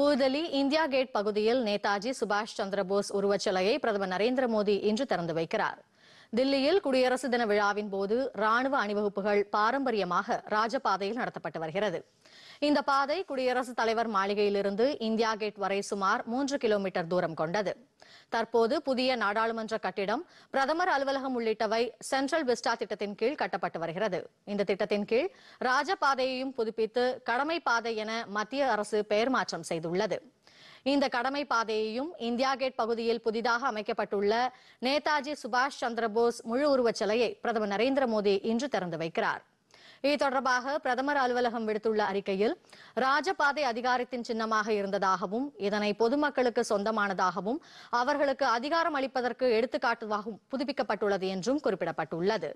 புதுதில்லி India gate பகுதியில் நேதாஜி சுபாஷ் சந்திரபோஸ் உருவச்சிலையை பிரதமர் நரேந்திர மோடி இன்று திறந்து வைக்கிறார் தில்லியில் குடியரசு தின விழாவின் போது ராணுவ அணிவகுப்புகள் பாரம்பரியமாக ராஜபாதையில் நடத்தப்பட்டு வருகிறது இந்த பாதை குடியரசுத் தலைவர் மாளிகையிலிருந்து இந்தியா கேட் வரை சுமார் மூன்று கிலோமீட்டர் தூரம் கொண்டது தற்போது புதிய நாடாளுமன்ற கட்டிடம் பிரதமர் அலுவலகம் உள்ளிட்டவை சென்ட்ரல் விஸ்டா திட்டத்தின் கீழ் கட்டப்பட்டு வருகிறது இந்த திட்டத்தின் கீழ் ராஜபாதையையும் புதுப்பித்து கடமை பாதை என மத்திய அரசு பெயர் மாற்றம் செய்துள்ளது இந்த கடமை பாதையையும் இந்தியா கேட் பகுதியில் புதிதாக அமைக்கப்பட்டுள்ள நேதாஜி சுபாஷ் சந்திரபோஸ் முழு உருவச் சிலையை பிரதமர் நரேந்திர மோடி இன்று திறந்து வைக்கிறார் இது தொடர்பாக பிரதமர் அலுவலகம் விடுத்துள்ள அறிக்கையில் ராஜபாதை அதிகாரத்தின் சின்னமாக இருந்ததாகவும் இதனை பொதுமக்களுக்கு சொந்தமானதாகவும் அவர்களுக்கு அதிகாரம் அளிப்பதற்கு எடுத்துக்காட்டுவாகவும் புதுப்பிக்கப்பட்டுள்ளது என்றும் குறிப்பிடப்பட்டுள்ளது